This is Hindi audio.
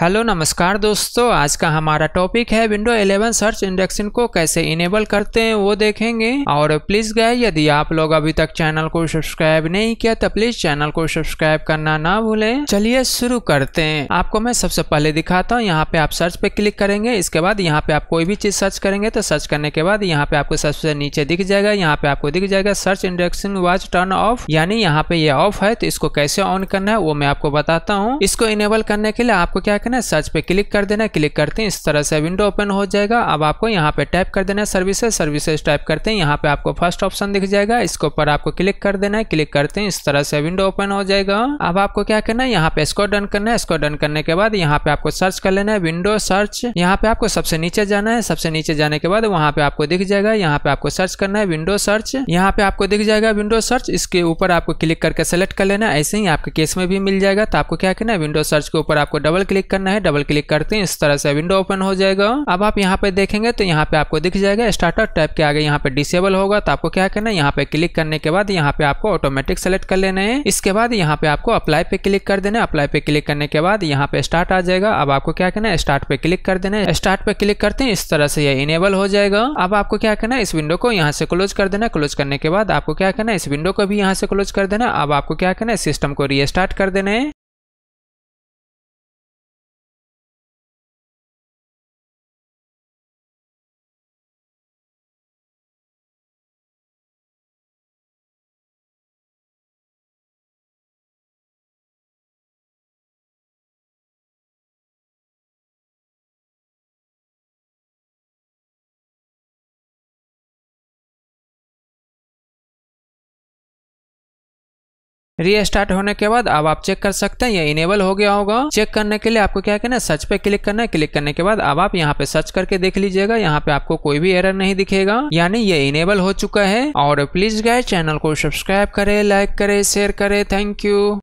हेलो नमस्कार दोस्तों आज का हमारा टॉपिक है विंडो 11 सर्च इंडेक्सिंग को कैसे इनेबल करते हैं वो देखेंगे और प्लीज गए यदि आप लोग अभी तक चैनल को सब्सक्राइब नहीं किया तो प्लीज चैनल को सब्सक्राइब करना ना भूलें चलिए शुरू करते हैं आपको मैं सबसे पहले दिखाता हूँ यहाँ पे आप सर्च पे क्लिक करेंगे इसके बाद यहाँ पे आप कोई भी चीज सर्च करेंगे तो सर्च करने के बाद यहाँ पे आपको सबसे नीचे दिख जाएगा यहाँ पे आपको दिख जाएगा search indexing watch turn off यानी यहाँ पे ये ऑफ है तो इसको कैसे ऑन करना है वो मैं आपको बताता हूँ इसको इनेबल करने के लिए आपको क्या करके ना सर्च पे क्लिक कर देना क्लिक करते हैं इस तरह से विंडो ओपन हो जाएगा अब आपको यहाँ पे टाइप कर देना है सर्विसेज सर्विसेज टाइप करते हैं यहाँ पे आपको फर्स्ट ऑप्शन दिख जाएगा इसके ऊपर आपको क्लिक कर देना है क्लिक करते हैं इस तरह से विंडो ओपन हो जाएगा अब आपको क्या करना है यहाँ पे इसको डन करना है इसको डन करने के बाद यहाँ पे आपको सर्च कर लेना है विंडो सर्च यहाँ पे आपको सबसे नीचे जाना है सबसे नीचे जाने के बाद वहाँ पे आपको दिख जाएगा यहाँ पे आपको सर्च करना है विंडो सर्च यहाँ पे आपको दिख जाएगा विंडो सर्च इसके ऊपर आपको क्लिक करके सेलेक्ट कर लेना ऐसे ही आपके केस में भी मिल जाएगा तो आपको क्या करना है विंडो सर्च के ऊपर आपको डबल क्लिक करना है डबल क्लिक करते हैं इस तरह से विंडो ओपन हो जाएगा अब आप यहाँ पे देखेंगे तो यहाँ पे आपको दिख जाएगा स्टार्टअप टाइप के आगे यहाँ पे डिसेबल होगा तो आपको क्या करना है यहाँ पे क्लिक करने के बाद यहाँ पे आपको ऑटोमेटिक सेलेक्ट कर लेना है इसके बाद यहाँ पे आपको अप्लाई पे क्लिक कर देना अप्लाई पे क्लिक करने के बाद यहाँ पे स्टार्ट आ जाएगा अब आपको क्या करना है स्टार्ट पे क्लिक कर देना है स्टार्ट पे क्लिक करते हैं इस तरह से ये इनेबल हो जाएगा अब आपको क्या करना है इस विंडो को यहाँ से क्लोज कर देना क्लोज करने के बाद आपको क्या करना है इस विंडो को भी यहाँ से क्लोज कर देना अब आपको क्या करना है सिस्टम को रीस्टार्ट कर देना है रीस्टार्ट होने के बाद अब आप चेक कर सकते हैं ये इनेबल हो गया होगा चेक करने के लिए आपको क्या करना है सर्च पे क्लिक करना है क्लिक करने के बाद अब आप यहाँ पे सर्च करके देख लीजिएगा यहाँ पे आपको कोई भी एरर नहीं दिखेगा यानी ये इनेबल हो चुका है और प्लीज गाय चैनल को सब्सक्राइब करे लाइक करे शेयर करे थैंक यू